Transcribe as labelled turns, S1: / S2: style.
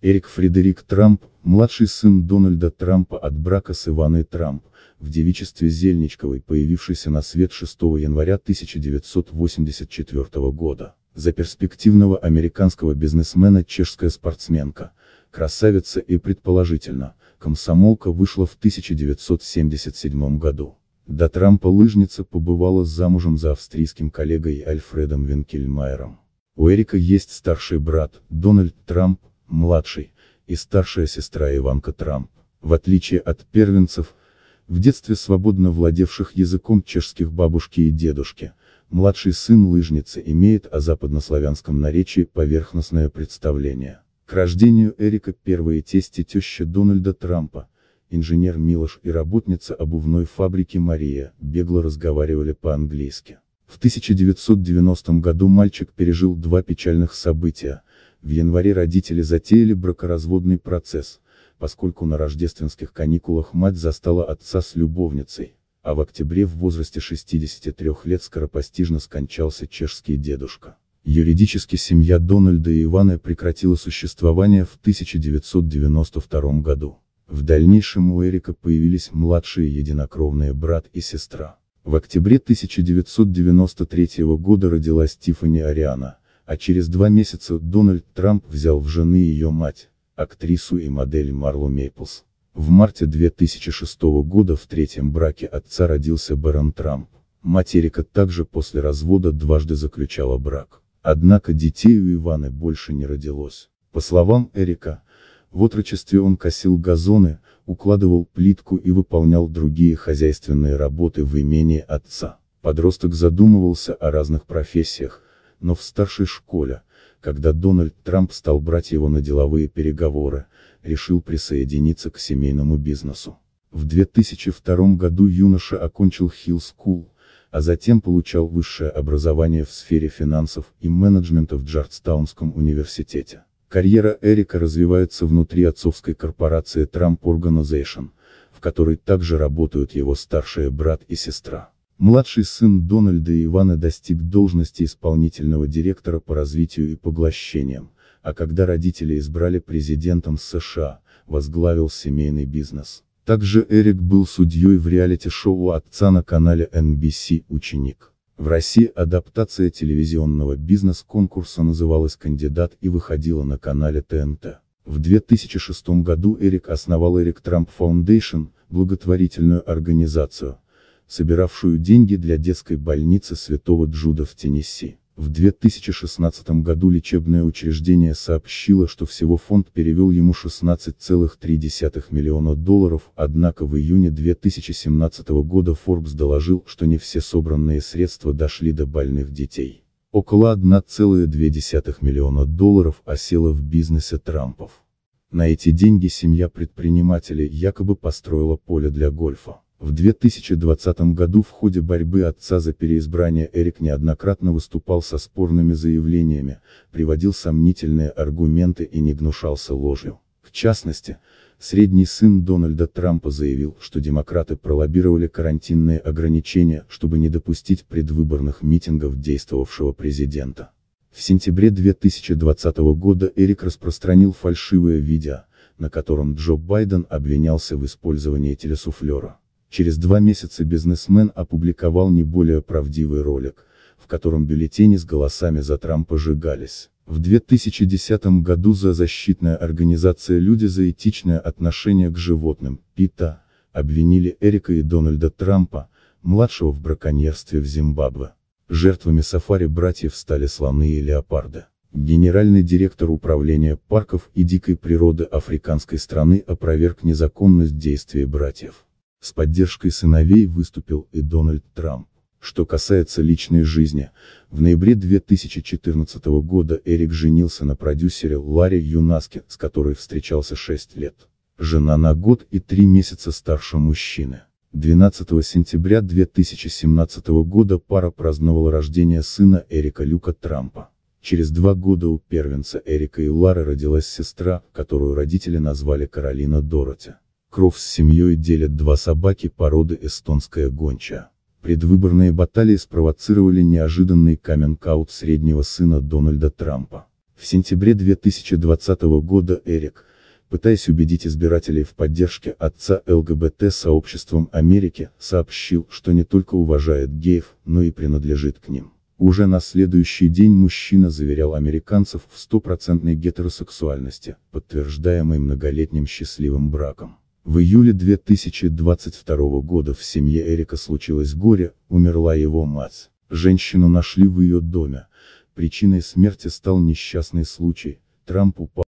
S1: Эрик Фредерик Трамп, младший сын Дональда Трампа от брака с Иваной Трамп, в девичестве Зельничковой, появившийся на свет 6 января 1984 года. За перспективного американского бизнесмена чешская спортсменка, красавица и, предположительно, комсомолка вышла в 1977 году. До Трампа лыжница побывала замужем за австрийским коллегой Альфредом Винкельмайером. У Эрика есть старший брат, Дональд Трамп, младший, и старшая сестра Иванка Трамп, в отличие от первенцев, в детстве свободно владевших языком чешских бабушки и дедушки, младший сын лыжницы имеет о западнославянском наречии поверхностное представление. К рождению Эрика первые тести теща Дональда Трампа, инженер Милош и работница обувной фабрики Мария, бегло разговаривали по-английски. В 1990 году мальчик пережил два печальных события – в январе родители затеяли бракоразводный процесс, поскольку на рождественских каникулах мать застала отца с любовницей, а в октябре в возрасте 63 лет скоропостижно скончался чешский дедушка. Юридически семья Дональда и Ивана прекратила существование в 1992 году. В дальнейшем у Эрика появились младшие единокровные брат и сестра. В октябре 1993 года родилась Тиффани Ариана, а через два месяца Дональд Трамп взял в жены ее мать, актрису и модель Марлу Мейплс. В марте 2006 года в третьем браке отца родился Барон Трамп. Мать Эрика также после развода дважды заключала брак. Однако детей у Иваны больше не родилось. По словам Эрика, в отрочестве он косил газоны, укладывал плитку и выполнял другие хозяйственные работы в имении отца. Подросток задумывался о разных профессиях, но в старшей школе, когда Дональд Трамп стал брать его на деловые переговоры, решил присоединиться к семейному бизнесу. В 2002 году юноша окончил Хилл Скул, а затем получал высшее образование в сфере финансов и менеджмента в Джорджтаунском университете. Карьера Эрика развивается внутри отцовской корпорации Trump Organization, в которой также работают его старшие брат и сестра. Младший сын Дональда и Ивана достиг должности исполнительного директора по развитию и поглощениям, а когда родители избрали президентом США, возглавил семейный бизнес. Также Эрик был судьей в реалити-шоу отца на канале NBC «Ученик». В России адаптация телевизионного бизнес-конкурса называлась «Кандидат» и выходила на канале ТНТ. В 2006 году Эрик основал Эрик Трамп Foundation, благотворительную организацию, собиравшую деньги для детской больницы Святого Джуда в Теннесси. В 2016 году лечебное учреждение сообщило, что всего фонд перевел ему 16,3 миллиона долларов, однако в июне 2017 года Forbes доложил, что не все собранные средства дошли до больных детей. Около 1,2 миллиона долларов осело в бизнесе Трампов. На эти деньги семья предпринимателя якобы построила поле для гольфа. В 2020 году в ходе борьбы отца за переизбрание Эрик неоднократно выступал со спорными заявлениями, приводил сомнительные аргументы и не гнушался ложью. В частности, средний сын Дональда Трампа заявил, что демократы пролоббировали карантинные ограничения, чтобы не допустить предвыборных митингов действовавшего президента. В сентябре 2020 года Эрик распространил фальшивое видео, на котором Джо Байден обвинялся в использовании телесуфлера. Через два месяца бизнесмен опубликовал не более правдивый ролик, в котором бюллетени с голосами за Трампа сжигались. В 2010 году за защитная организация «Люди за этичное отношение к животным» ПИТА обвинили Эрика и Дональда Трампа, младшего в браконьерстве в Зимбабве. Жертвами сафари братьев стали слоны и леопарды. Генеральный директор управления парков и дикой природы африканской страны опроверг незаконность действий братьев. С поддержкой сыновей выступил и Дональд Трамп. Что касается личной жизни, в ноябре 2014 года Эрик женился на продюсере Ларе Юнаске, с которой встречался 6 лет. Жена на год и 3 месяца старше мужчины. 12 сентября 2017 года пара праздновала рождение сына Эрика Люка Трампа. Через два года у первенца Эрика и Лары родилась сестра, которую родители назвали Каролина Дороти. Кров с семьей делят два собаки породы эстонская гонча. Предвыборные баталии спровоцировали неожиданный каменкаут среднего сына Дональда Трампа. В сентябре 2020 года Эрик, пытаясь убедить избирателей в поддержке отца ЛГБТ сообществом Америки, сообщил, что не только уважает геев, но и принадлежит к ним. Уже на следующий день мужчина заверял американцев в стопроцентной гетеросексуальности, подтверждаемой многолетним счастливым браком. В июле 2022 года в семье Эрика случилось горе, умерла его мать. Женщину нашли в ее доме. Причиной смерти стал несчастный случай. Трамп упал.